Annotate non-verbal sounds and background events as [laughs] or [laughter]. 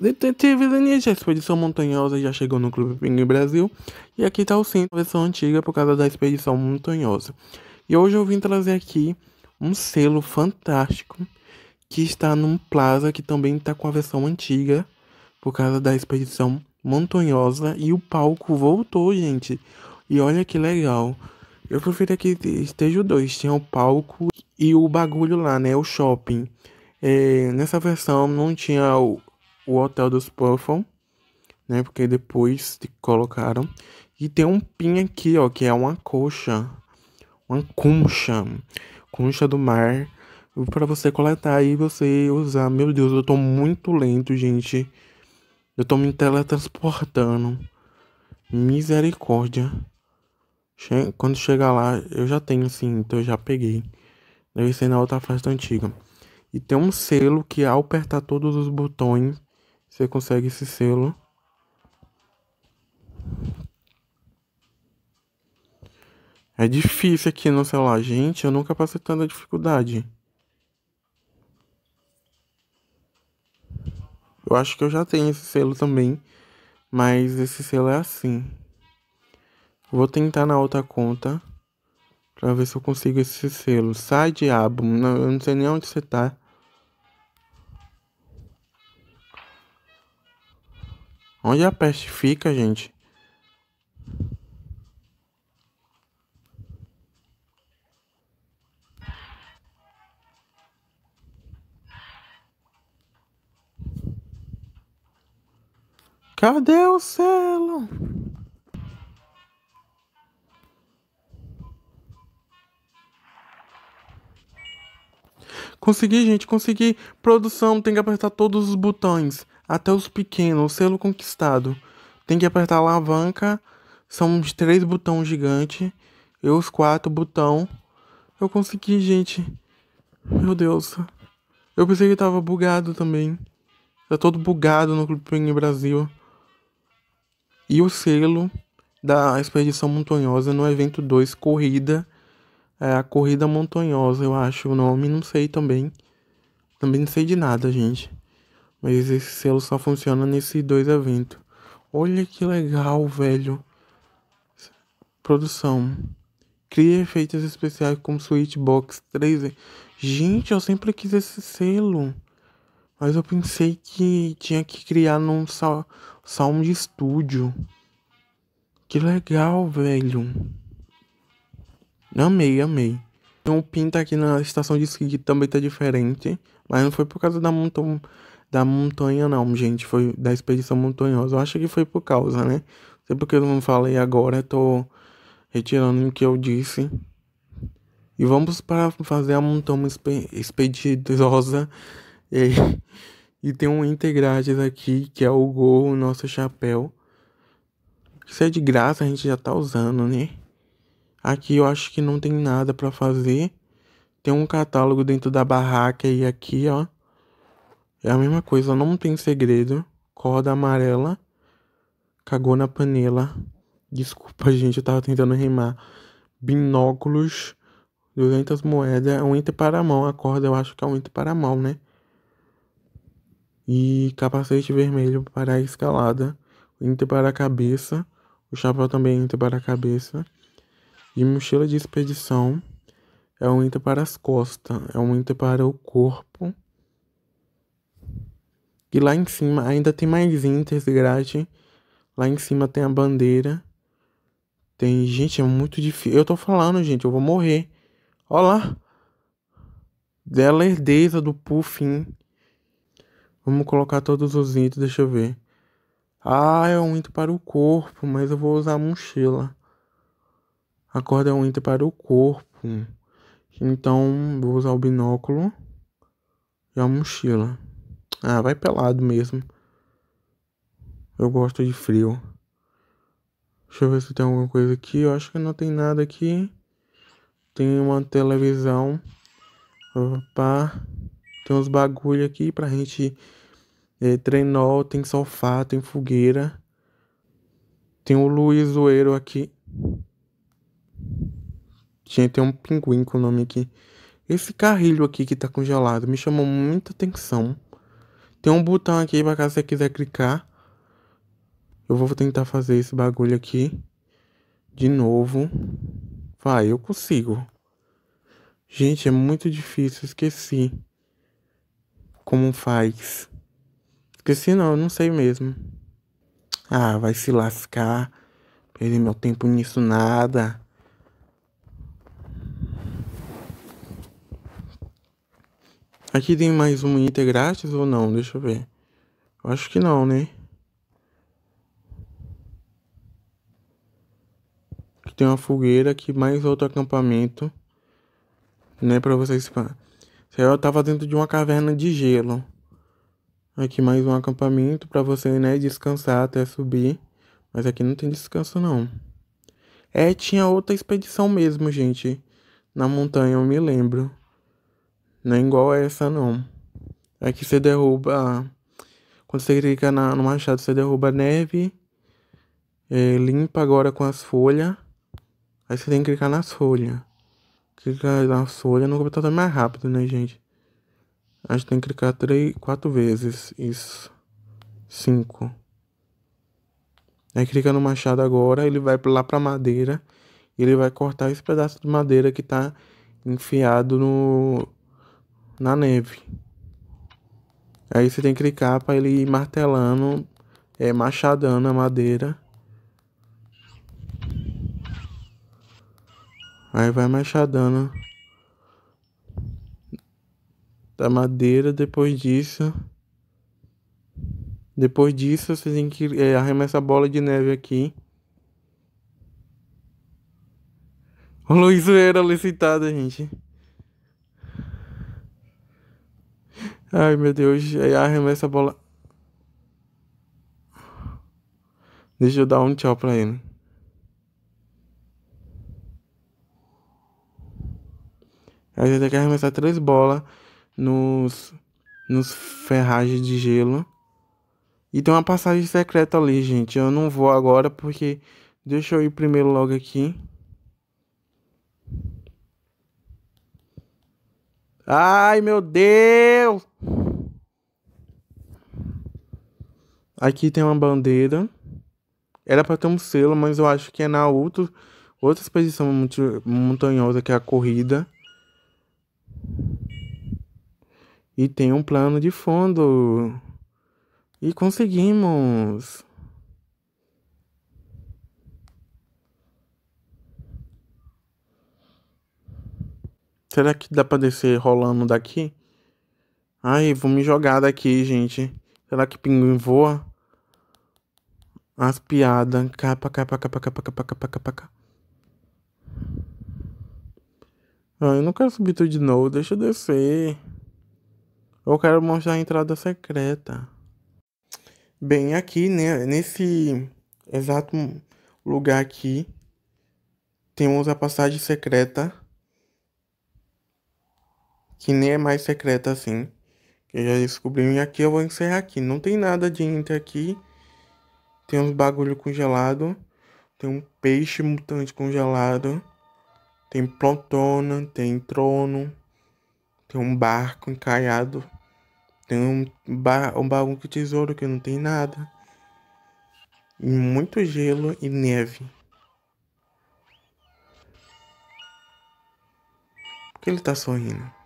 Detetive Leniente, a expedição montanhosa já chegou no Clube Pinguim Brasil e aqui está o cinto, versão antiga por causa da expedição montanhosa. E hoje eu vim trazer aqui um selo fantástico que está num plaza que também está com a versão antiga por causa da expedição montanhosa e o palco voltou, gente. E olha que legal. Eu prefiro que esteja o dois, tinha o palco e o bagulho lá, né, o shopping. É, nessa versão não tinha o, o Hotel dos Puffon, né? Porque depois colocaram. E tem um pin aqui, ó, que é uma coxa, uma concha, concha do mar, para você coletar e você usar. Meu Deus, eu tô muito lento, gente. Eu tô me teletransportando. Misericórdia. Che Quando chegar lá, eu já tenho sim, então eu já peguei. Deve ser na outra festa antiga. E tem um selo que ao é apertar todos os botões você consegue esse selo. É difícil aqui no celular, gente. Eu nunca passei tanta dificuldade. Eu acho que eu já tenho esse selo também. Mas esse selo é assim. Vou tentar na outra conta. Pra ver se eu consigo esse selo. Sai, diabo. álbum, eu não sei nem onde você tá. Onde a peste fica, gente? Cadê o selo? Consegui, gente, consegui. Produção, tem que apertar todos os botões até os pequenos, o selo conquistado. Tem que apertar a alavanca, são uns três botões gigante, eu os quatro botão. Eu consegui, gente. Meu Deus. Eu pensei que tava bugado também. Tá todo bugado no Clube Brasil. E o selo da Expedição Montanhosa no evento 2, corrida. É a Corrida Montanhosa, eu acho o nome, não sei também. Também não sei de nada, gente. Mas esse selo só funciona nesses dois eventos. Olha que legal, velho. Produção. Cria efeitos especiais como Box 3. Gente, eu sempre quis esse selo. Mas eu pensei que tinha que criar num salão salmo de estúdio. Que legal, velho. Amei, amei. Então o pinta aqui na estação de esqui também tá diferente. Mas não foi por causa da montanha da montanha, não, gente. Foi da expedição montanhosa. Eu acho que foi por causa, né? Não sei porque eu não falei agora. Tô retirando o que eu disse. E vamos para fazer a montanha expedidosa. [laughs] E, e tem um integrante aqui, que é o Gol, o nosso chapéu. Isso é de graça, a gente já tá usando, né? Aqui eu acho que não tem nada para fazer. Tem um catálogo dentro da barraca e aqui, ó. É a mesma coisa, não tem segredo. Corda amarela. Cagou na panela. Desculpa, [laughs] gente, eu tava tentando rimar. Binóculos. 200 moedas. É um inter para a mão. A corda eu acho que é um inter para a mão, né? E capacete vermelho para a escalada. Inter para a cabeça. O chapéu também inter é para a cabeça. E mochila de expedição é um inter para as costas. É um inter para o corpo. E lá em cima ainda tem mais inters grade. Lá em cima tem a bandeira. Tem. Gente, é muito difícil. Eu tô falando, gente, eu vou morrer. Olha lá. Dela é herdeza do Puffin. Vamos colocar todos os itens, deixa eu ver. Ah, é um item para o corpo, mas eu vou usar a mochila. A corda é um item para o corpo. Então, vou usar o binóculo e a mochila. Ah, vai pelado mesmo. Eu gosto de frio. Deixa eu ver se tem alguma coisa aqui. Eu acho que não tem nada aqui. Tem uma televisão. Opa. Tem uns bagulho aqui pra gente é, treinar. Tem sofá, tem fogueira. Tem o Luiz Zoeiro aqui. Tinha tem um pinguim com o nome aqui. Esse carrilho aqui que tá congelado me chamou muita atenção. Tem um botão aqui para caso você quiser clicar. Eu vou tentar fazer esse bagulho aqui. De novo. Vai, eu consigo. Gente, é muito difícil, esqueci. Como faz. Esqueci não, eu não sei mesmo. Ah, vai se lascar. Perdi meu tempo nisso nada. Aqui tem mais um item grátis ou não? Deixa eu ver. Eu acho que não, né? Aqui tem uma fogueira aqui, mais outro acampamento. Né, pra vocês... Se eu tava dentro de uma caverna de gelo. Aqui mais um acampamento para você, né, descansar até subir. Mas aqui não tem descanso, não. É, tinha outra expedição mesmo, gente. Na montanha, eu me lembro. Não é igual a essa, não. É que você derruba. Quando você clica na, no machado, você derruba neve. É, limpa agora com as folhas. Aí você tem que clicar nas folhas. Clicar nas folhas no computador é mais rápido, né, gente? A gente tem que clicar três, quatro vezes. Isso. Cinco. Aí clica no machado agora, ele vai lá pra madeira. E ele vai cortar esse pedaço de madeira que tá enfiado no, na neve. Aí você tem que clicar para ele ir martelando, é, machadando a madeira. Aí vai machadando da madeira. Depois disso, depois disso você tem que é, arremessar a bola de neve aqui. Luiz era licitado, gente. Ai, meu Deus. Aí arremessa a bola. Deixa eu dar um tchau pra ele. A gente tem que arremessar três bolas nos, nos ferragens de gelo. E tem uma passagem secreta ali, gente. Eu não vou agora porque... Deixa eu ir primeiro logo aqui. Ai, meu Deus! Aqui tem uma bandeira. Era para ter um selo, mas eu acho que é na outro, outra expedição montanhosa, que é a corrida. E tem um plano de fundo. E conseguimos! Será que dá pra descer rolando daqui? Ai, vou me jogar daqui, gente. Será que pinguim voa? As piadas. Capa, pra cá, pra cá, pra cá, pra cá, pra cá, pra cá, ah, eu não quero subir tudo de novo. Deixa eu descer. Eu quero mostrar a entrada secreta. Bem, aqui, né? Nesse exato lugar aqui. Temos a passagem secreta que nem é mais secreta assim. Que já descobriu. E aqui eu vou encerrar aqui. Não tem nada de Inter aqui. Tem uns bagulho congelado. Tem um peixe mutante congelado. Tem plantona, tem trono. Tem um barco encaiado. Tem um, ba um bagulho com tesouro que não tem nada. E muito gelo e neve. Por que ele tá sorrindo?